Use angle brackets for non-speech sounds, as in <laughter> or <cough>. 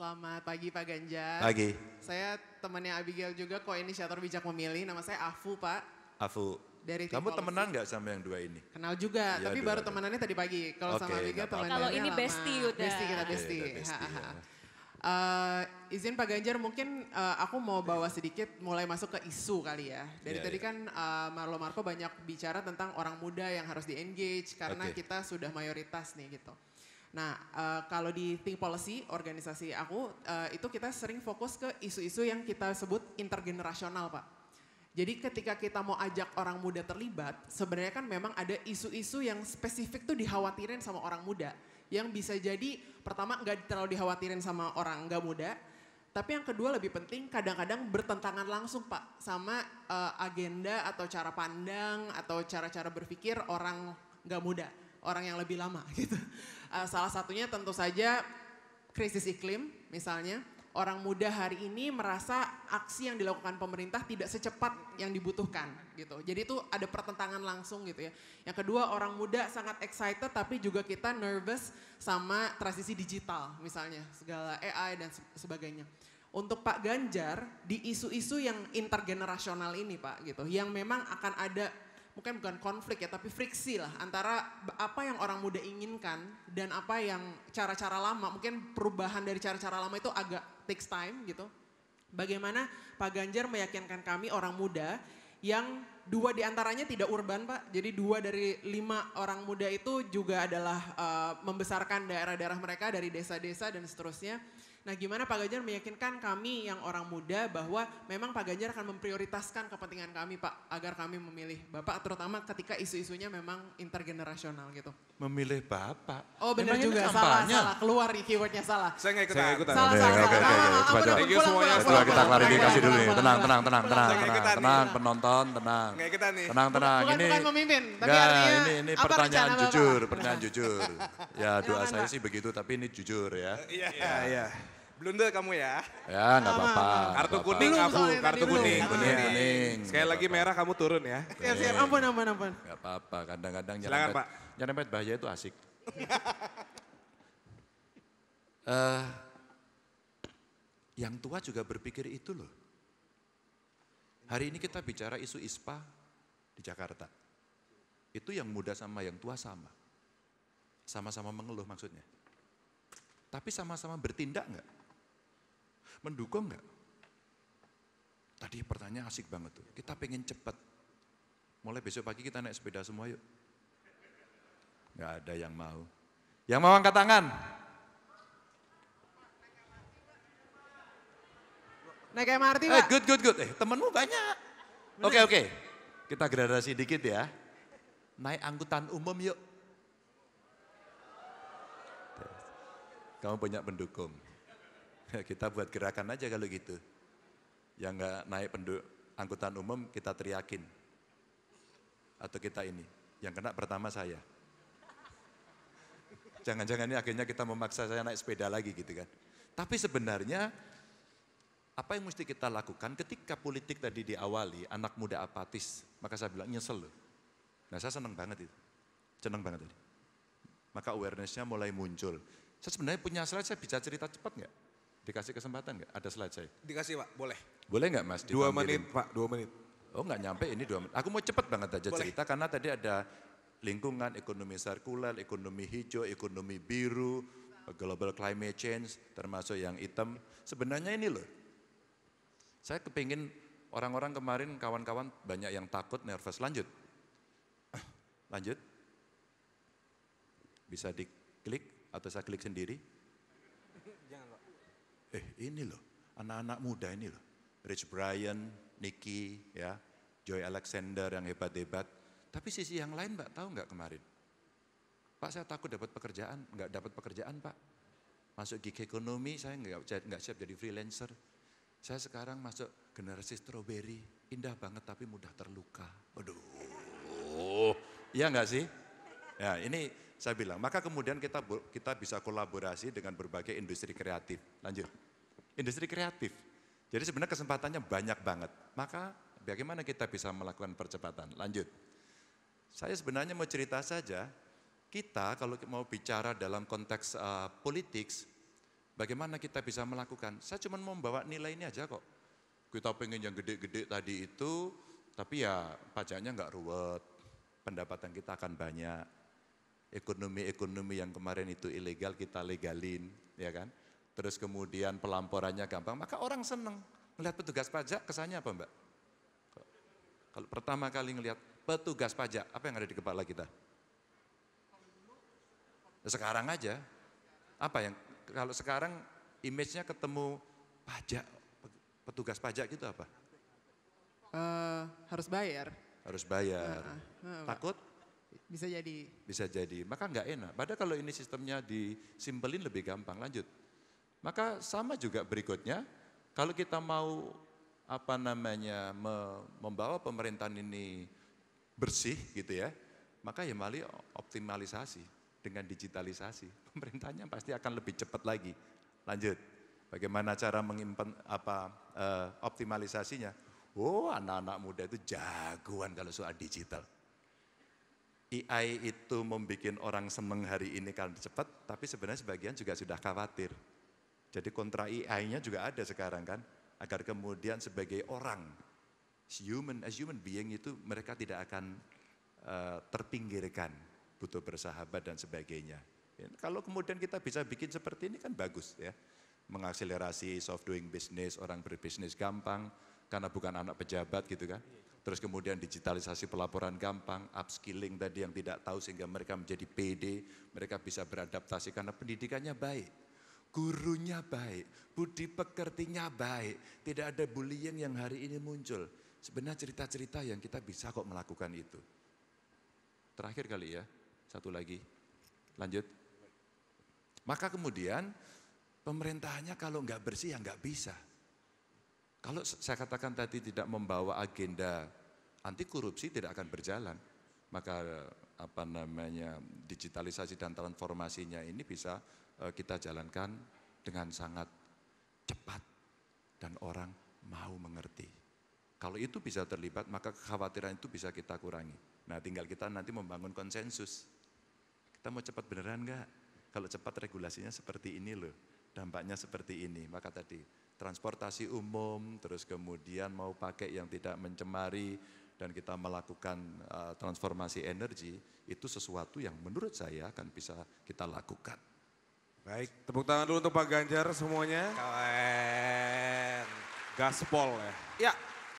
Selamat pagi Pak Ganjar. Pagi. Saya temannya Abigail juga kok inisiator bijak memilih. Nama saya Afu Pak. Afu. Dari Kamu temenan nggak sama yang dua ini? Kenal juga, ya, tapi baru dua. temenannya tadi pagi. Kalau okay, sama Abigail temenannya Kalau ini bestie udah. Bestie kita bestie. Ya, bestie Uh, izin Pak Ganjar mungkin uh, aku mau bawa sedikit mulai masuk ke isu kali ya. Dari yeah, tadi yeah. kan uh, Marlo Marco banyak bicara tentang orang muda yang harus di engage karena okay. kita sudah mayoritas nih gitu. Nah, uh, kalau di Think Policy, organisasi aku, uh, itu kita sering fokus ke isu-isu yang kita sebut intergenerasional, Pak. Jadi ketika kita mau ajak orang muda terlibat, sebenarnya kan memang ada isu-isu yang spesifik tuh dikhawatirin sama orang muda. Yang bisa jadi pertama nggak terlalu dikhawatirin sama orang nggak muda, tapi yang kedua lebih penting kadang-kadang bertentangan langsung Pak sama uh, agenda atau cara pandang atau cara-cara berpikir orang nggak muda orang yang lebih lama <laughs> gitu. Uh, salah satunya tentu saja krisis iklim misalnya. Orang muda hari ini merasa aksi yang dilakukan pemerintah tidak secepat yang dibutuhkan gitu. Jadi itu ada pertentangan langsung gitu ya. Yang kedua orang muda sangat excited tapi juga kita nervous sama transisi digital misalnya segala AI dan sebagainya untuk Pak Ganjar di isu-isu yang intergenerasional ini Pak gitu yang memang akan ada mungkin bukan konflik ya tapi friksi lah antara apa yang orang muda inginkan dan apa yang cara-cara lama mungkin perubahan dari cara-cara lama itu agak takes time gitu. Bagaimana Pak Ganjar meyakinkan kami orang muda yang dua diantaranya tidak urban Pak, jadi dua dari lima orang muda itu juga adalah uh, membesarkan daerah-daerah mereka dari desa-desa dan seterusnya Nah gimana Pak Ganjar meyakinkan kami yang orang muda bahwa memang Pak Ganjar akan memprioritaskan kepentingan kami Pak agar kami memilih Bapak terutama ketika isu-isunya memang intergenerasional gitu. Memilih Bapak? Oh benar juga salah, salah keluar keywordnya salah. Saya nggak ikutan. Saya ikutan. Salah, salah, salah. Oke, oke, oke. Coba, coba. Semuanya coba kita klarifikasi dulu nih. Tenang, tenang, tenang, tenang, tenang, tenang, penonton, tenang. Gak ikutan nih. Tenang, tenang. Bukan, bukan memimpin, tapi artinya ini ini pertanyaan jujur, pertanyaan jujur. Ya doa saya sih begitu, tapi ini jujur ya. Iya, iya. Blunder kamu ya. Ya, enggak apa-apa. Kartu apa -apa. kuning kartu kuning. Kuning, kuning. Sekali lagi merah kamu turun ya. Ya, siap. Ampun, ampun, ampun. Enggak apa-apa, kadang-kadang nyerempet. Pak. Nyerempet bahaya itu asik. uh, <laughs> yang tua juga berpikir itu loh. Hari ini kita bicara isu ISPA di Jakarta. Itu yang muda sama yang tua sama. Sama-sama mengeluh maksudnya. Tapi sama-sama bertindak enggak? Mendukung nggak? Tadi pertanyaan asik banget tuh. Kita pengen cepat. Mulai besok pagi kita naik sepeda semua yuk. Nggak ada yang mau. Yang mau angkat tangan? Naik MRT Pak. Eh, good, good, good. Eh, temenmu banyak. Oke, oke. Okay, okay. Kita gradasi dikit ya. Naik angkutan umum yuk. Kamu banyak pendukung. <laughs> kita buat gerakan aja kalau gitu. Yang nggak naik penduduk angkutan umum kita teriakin. Atau kita ini. Yang kena pertama saya. <laughs> Jangan-jangan ini akhirnya kita memaksa saya naik sepeda lagi gitu kan. Tapi sebenarnya apa yang mesti kita lakukan ketika politik tadi diawali anak muda apatis. Maka saya bilang nyesel loh. Nah saya senang banget itu. Senang banget tadi. Maka awarenessnya mulai muncul. Saya sebenarnya punya slide, saya bisa cerita cepat nggak? Dikasih kesempatan nggak? Ada slide saya? Dikasih Pak, boleh. Boleh nggak Mas? Dua menit Pak, dua menit. Oh nggak nyampe ini dua menit. Aku mau cepet banget aja boleh. cerita karena tadi ada lingkungan, ekonomi sirkular, ekonomi hijau, ekonomi biru, global climate change, termasuk yang hitam. Sebenarnya ini loh, saya kepingin orang-orang kemarin kawan-kawan banyak yang takut, nervous. Lanjut. <clears throat> Lanjut. Bisa diklik atau saya klik sendiri? <laughs> Jangan Pak eh ini loh, anak-anak muda ini loh. Rich Brian, Nicky, ya, Joy Alexander yang hebat-hebat. Tapi sisi yang lain Mbak tahu nggak kemarin? Pak saya takut dapat pekerjaan, nggak dapat pekerjaan Pak. Masuk gig ekonomi saya nggak nggak siap jadi freelancer. Saya sekarang masuk generasi strawberry, indah banget tapi mudah terluka. Aduh, oh, ya nggak sih? Ya ini saya bilang, maka kemudian kita kita bisa kolaborasi dengan berbagai industri kreatif. Lanjut. Industri kreatif. Jadi sebenarnya kesempatannya banyak banget. Maka bagaimana kita bisa melakukan percepatan? Lanjut. Saya sebenarnya mau cerita saja, kita kalau mau bicara dalam konteks uh, eh, politik, bagaimana kita bisa melakukan? Saya cuma mau membawa nilai ini aja kok. Kita pengen yang gede-gede tadi itu, tapi ya pajaknya nggak ruwet, pendapatan kita akan banyak ekonomi-ekonomi yang kemarin itu ilegal kita legalin, ya kan? Terus kemudian pelamporannya gampang, maka orang seneng. Melihat petugas pajak kesannya apa mbak? Kalau pertama kali ngelihat petugas pajak, apa yang ada di kepala kita? Sekarang aja, apa yang kalau sekarang image-nya ketemu pajak, petugas pajak gitu apa? Uh, harus bayar. Harus bayar. Uh, uh, uh, Takut? Bisa jadi. Bisa jadi. Maka nggak enak. Padahal kalau ini sistemnya disimpelin lebih gampang. Lanjut. Maka sama juga berikutnya, kalau kita mau apa namanya me, membawa pemerintahan ini bersih gitu ya, maka ya mali optimalisasi dengan digitalisasi. Pemerintahnya pasti akan lebih cepat lagi. Lanjut. Bagaimana cara mengimpen apa eh, optimalisasinya? Oh, anak-anak muda itu jagoan kalau soal digital. AI itu membuat orang seneng hari ini karena cepat, tapi sebenarnya sebagian juga sudah khawatir. Jadi kontra AI-nya juga ada sekarang kan, agar kemudian sebagai orang, as human as human being itu mereka tidak akan uh, terpinggirkan, butuh bersahabat dan sebagainya. Ya, kalau kemudian kita bisa bikin seperti ini kan bagus ya, mengakselerasi soft doing business, orang berbisnis gampang, karena bukan anak pejabat gitu kan terus kemudian digitalisasi pelaporan gampang, upskilling tadi yang tidak tahu sehingga mereka menjadi PD, mereka bisa beradaptasi karena pendidikannya baik, gurunya baik, budi pekertinya baik, tidak ada bullying yang hari ini muncul. Sebenarnya cerita-cerita yang kita bisa kok melakukan itu. Terakhir kali ya, satu lagi. Lanjut. Maka kemudian pemerintahnya kalau nggak bersih ya nggak bisa. Kalau saya katakan tadi tidak membawa agenda anti korupsi tidak akan berjalan. Maka apa namanya digitalisasi dan transformasinya ini bisa eh, kita jalankan dengan sangat cepat dan orang mau mengerti. Kalau itu bisa terlibat, maka kekhawatiran itu bisa kita kurangi. Nah, tinggal kita nanti membangun konsensus. Kita mau cepat beneran enggak? Kalau cepat regulasinya seperti ini loh, dampaknya seperti ini. Maka tadi transportasi umum, terus kemudian mau pakai yang tidak mencemari, dan kita melakukan uh, transformasi energi, itu sesuatu yang menurut saya akan bisa kita lakukan. Baik, tepuk tangan dulu untuk Pak Ganjar semuanya. Keren. Gaspol ya. Ya,